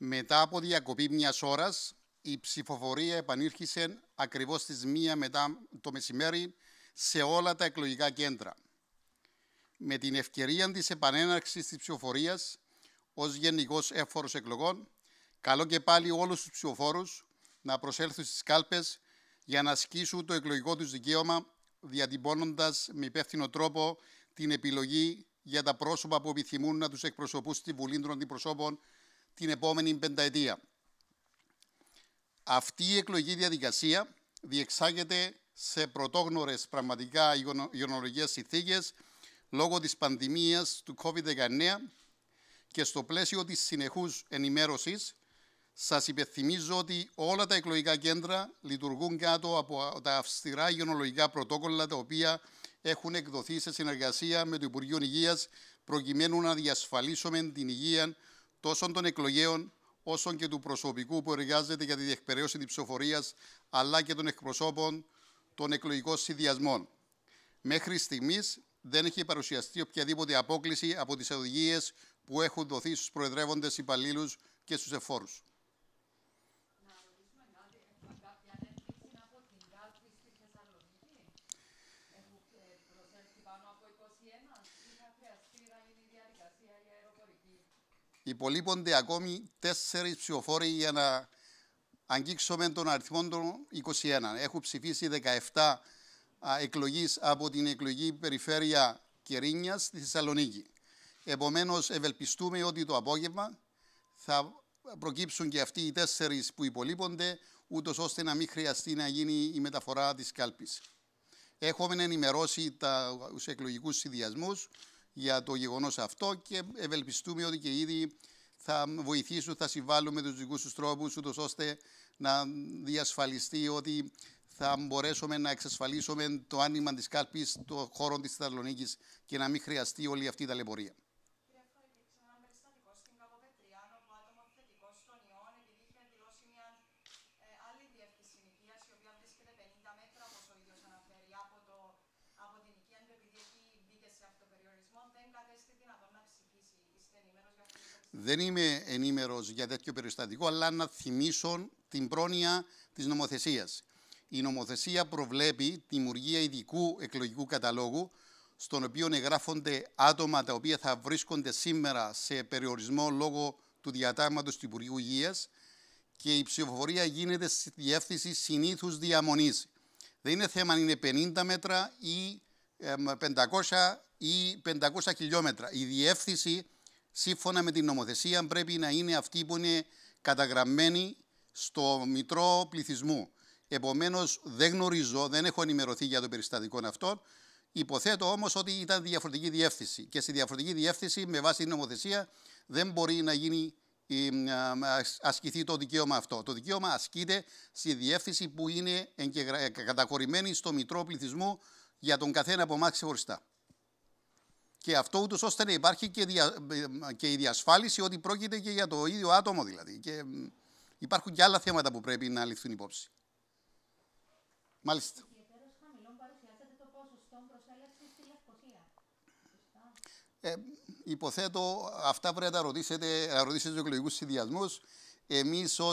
Μετά από διακοπή μιας ώρας, η ψηφοφορία επανήρχησε ακριβώς στις 1 μετά το μεσημέρι σε όλα τα εκλογικά κέντρα. Με την ευκαιρία της επανέναρξης της ψηφοφορίας ως γενικός έφορος εκλογών, καλώ και πάλι όλους τους ψηφοφόρους να προσέλθουν στις κάλπες για να ασκήσουν το εκλογικό τους δικαίωμα, διατυπώνοντας με υπεύθυνο τρόπο την επιλογή για τα πρόσωπα που επιθυμούν να τους εκπροσωπούν στη Βουλή των Αντιπροσώπων την επόμενη πενταετία. Αυτή η εκλογική διαδικασία διεξάγεται σε πρωτόγνωρες πραγματικά υγειονολογικές συνθήκες λόγω της πανδημίας του COVID-19 και στο πλαίσιο της συνεχούς ενημέρωσης σας υπενθυμίζω ότι όλα τα εκλογικά κέντρα λειτουργούν κάτω από τα αυστηρά υγειονολογικά πρωτόκολλα τα οποία έχουν εκδοθεί σε συνεργασία με το Υπουργείο Υγείας προκειμένου να διασφαλίσουμε την υγεία τόσο των εκλογέων όσο και του προσωπικού που εργάζεται για τη διεκπαιρέωση της ψηφοφορίας αλλά και των εκπροσώπων των εκλογικών συνδυασμών. Μέχρι στιγμής δεν έχει παρουσιαστεί οποιαδήποτε απόκληση από τις οδηγίες που έχουν δοθεί στους προεδρεύοντες υπαλλήλους και στους εφόρους. υπολείπονται ακόμη τέσσερις ψηφοφόροι για να αγγίξουμε τον αριθμό των 21. Έχουν ψηφίσει 17 εκλογή από την εκλογική περιφέρεια Κερίνιας στη Θεσσαλονίκη. Επομένως, ευελπιστούμε ότι το απόγευμα θα προκύψουν και αυτοί οι τέσσερις που υπολείπονται, ούτως ώστε να μην χρειαστεί να γίνει η μεταφορά της κάλπης. Έχουμε ενημερώσει τους εκλογικούς συνδυασμούς για το γεγονός αυτό και ευελπιστούμε ότι και ήδη θα βοηθήσουν, θα συμβάλλουν με τους δικούς τους τρόπους, ούτως ώστε να διασφαλιστεί ότι θα μπορέσουμε να εξασφαλίσουμε το άνοιγμα της κάλπης των χώρων της Θεσσαλονίκης και να μην χρειαστεί όλη αυτή η ταλαιπωρία. Δεν είμαι ενήμερος για τέτοιο περιστατικό, αλλά να θυμίσω την πρόνοια της νομοθεσίας. Η νομοθεσία προβλέπει τη δημιουργία ειδικού εκλογικού καταλόγου, στον οποίο εγγράφονται άτομα τα οποία θα βρίσκονται σήμερα σε περιορισμό λόγω του διατάγματος του Υπουργείου Υγείας και η ψηφοφορία γίνεται στη διεύθυνση συνήθους διαμονής. Δεν είναι θέμα αν είναι 50 μέτρα ή 500 ή 500 χιλιόμετρα. Η διεύθυνση σύμφωνα με την νομοθεσία πρέπει να είναι αυτή που είναι καταγραμμένη στο μητρό πληθυσμού. Επομένως, δεν γνωρίζω, δεν έχω ενημερωθεί για το περιστατικό αυτό. Υποθέτω όμως ότι ήταν διαφορετική διεύθυνση. Και στη διαφορετική διεύθυνση, με βάση την νομοθεσία, δεν μπορεί να γίνει ασκηθεί το δικαίωμα αυτό. Το δικαίωμα ασκείται στη διεύθυνση που είναι καταχωρημένη στο μητρό πληθυσμού για τον καθένα από εμάς ξεχωριστά. Και αυτό ούτως ώστε να υπάρχει και, και η διασφάλιση ότι πρόκειται και για το ίδιο άτομο δηλαδή. Και υπάρχουν και άλλα θέματα που πρέπει να ληφθούν υπόψη. Μάλιστα. Ε, υποθέτω, αυτά πρέπει να τα ρωτήσετε, να ρωτήσετε τους εκλογικούς συνδυασμούς. Εμείς, ως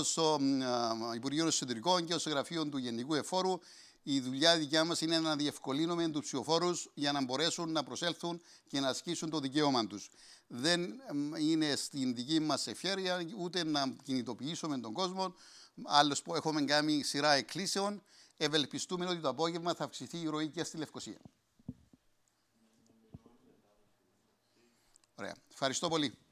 Υπουργείο Εσωτερικών και ως Γραφείο του Γενικού Εφόρου, η δουλειά δικιά μας είναι να διευκολύνουμε του ψηφοφόρου για να μπορέσουν να προσέλθουν και να ασκήσουν το δικαίωμα τους. Δεν είναι στην δική μας ευχαίρεια ούτε να κινητοποιήσουμε τον κόσμο. που έχουμε κάνει σειρά εκκλήσεων. Ευελπιστούμε ότι το απόγευμα θα αυξηθεί η ροή και στη Λευκοσία. Ωραία. Ευχαριστώ πολύ.